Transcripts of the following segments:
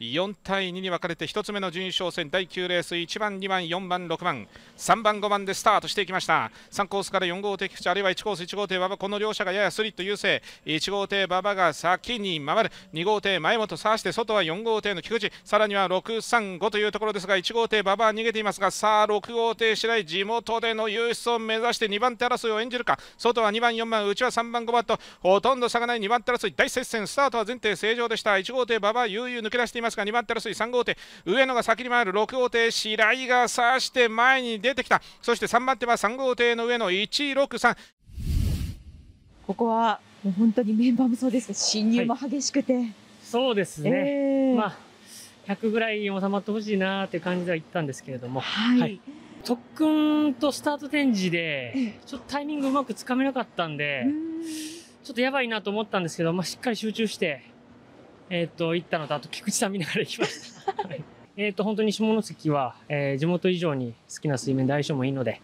4対2に分かれて1つ目の順位勝戦第9レース1番2番4番6番3番5番でスタートしていきました3コースから4号艇菊池あるいは1コース1号艇馬場この両者がややスリット優勢1号艇馬場が先に回る2号艇前本さあして外は4号艇の菊池さらには635というところですが1号艇馬場は逃げていますがさあ6号艇白井地元での優勝を目指して2番手争いを演じるか外は2番4番内は3番5番とほとんど差がない2番手争い大接戦スタートは前提正常でした1号艇馬場悠々抜け出していますますが2番手争い3号艇上野が先に回る6号艇白井が差して前に出てきたそして3番手は3号艇の上野163ここはもう本当にメンバーもそうですが進入も激しくて、はい、そうですね、えー、まあ100ぐらい収まってほしいなという感じでは言ったんですけれども、はい、はい、特訓とスタート展示でちょっとタイミングうまくつかめなかったんで、ちょっとやばいなと思ったんですけど、まあ、しっかり集中してえっ、ー、と、行ったのと、あと菊池さん見ながら行きました。えっと、本当に下関は、えー、地元以上に好きな水面で相性もいいので、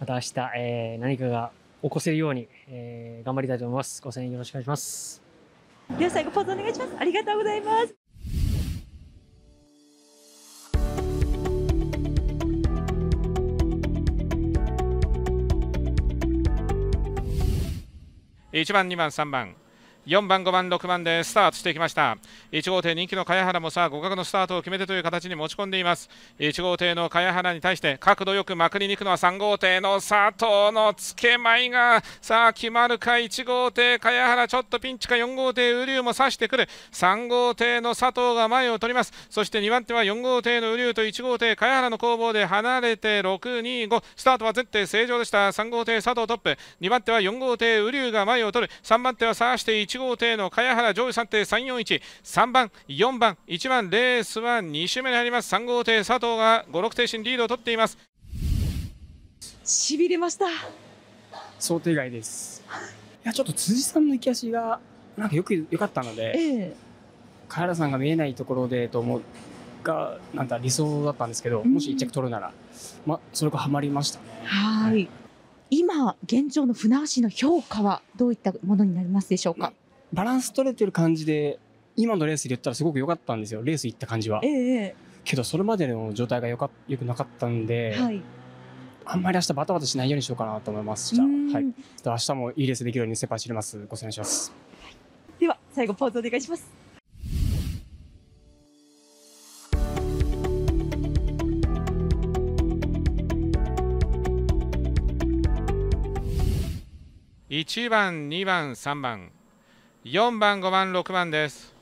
また明日、えー、何かが起こせるように、えー、頑張りたいと思います。ご声援よろしくお願いします。では最後、ポーズお願いします。ありがとうございます。1番、2番、3番、4番、5番、6番でスタートしていきました1号艇人気の茅原もさあ互角のスタートを決めてという形に持ち込んでいます1号艇の茅原に対して角度よくまくりに行くのは3号艇の佐藤の付けまいがさあ決まるか1号艇茅原ちょっとピンチか4号艇瓜生も刺してくる3号艇の佐藤が前を取りますそして2番手は4号艇の瓜生と1号艇茅原の攻防で離れて625スタートは絶対正常でした3号艇佐藤トップ2番手は4号艇瓜生が前を取る3番手は刺して1 1号艇の茅原上位3.341、3番、4番、1番、レースは2周目に入ります、3号艇、佐藤が5、6艇身リードを取っています。しびれました想定外です。いやちょっと辻さんの行き足がなんかよくよかったので、ええ、茅原さんが見えないところでと思うがなんだ理想だったんですけど、もし1着取るなら、ま、それがはまりましたね。はい、はい、今現状の船橋の評価はどういったものになりますでしょうか。バランス取れてる感じで、今のレースで言ったらすごく良かったんですよ。レース行った感じは。ええ、けど、それまでの状態がよか良くなかったんで、はい、あんまり明日バタバタしないようにしようかなと思います。じゃあ、はい。明日もいいレースできるように先輩走ります。ご参照します。では、最後ポーズお願いします。1番2番3番4番5番6番です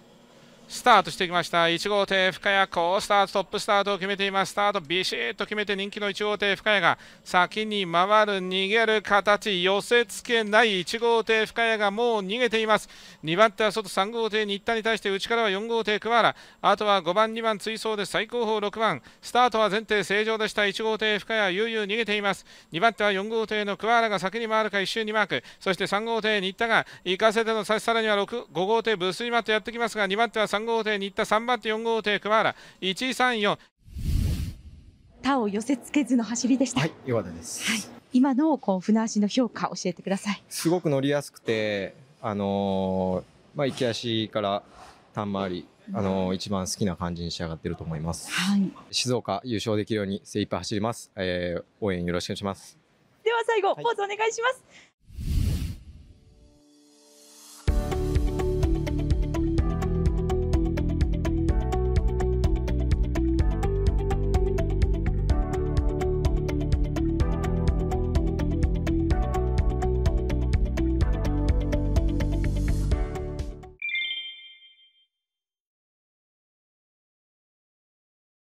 スタートしてきました1号艇深谷好スタートトップスタートを決めていますスタートビシッと決めて人気の1号艇深谷が先に回る逃げる形寄せ付けない1号艇深谷がもう逃げています2番手は外3号艇新田に対して内からは4号艇桑原あとは5番2番追走で最後方6番スタートは前提正常でした1号艇深谷悠々逃げています2番手は4号艇の桑原が先に回るか1周2マークそして3号艇新田が行かせての差しさらには6 5号艇ブスリマットやってきますが2番手は3号艇新田3番手4号艇桑原134他を寄せ付けずの走りでしたはい岩田です、はい、今のこう船足の評価教えてくださいすごく乗りやすくてあのー、まあ行き足から単回りあのー、一番好きな感じに仕上がっていると思います、はい、静岡優勝できるように精一杯走ります、えー、応援よろしくお願いしますでは最後、はい、ポーズお願いします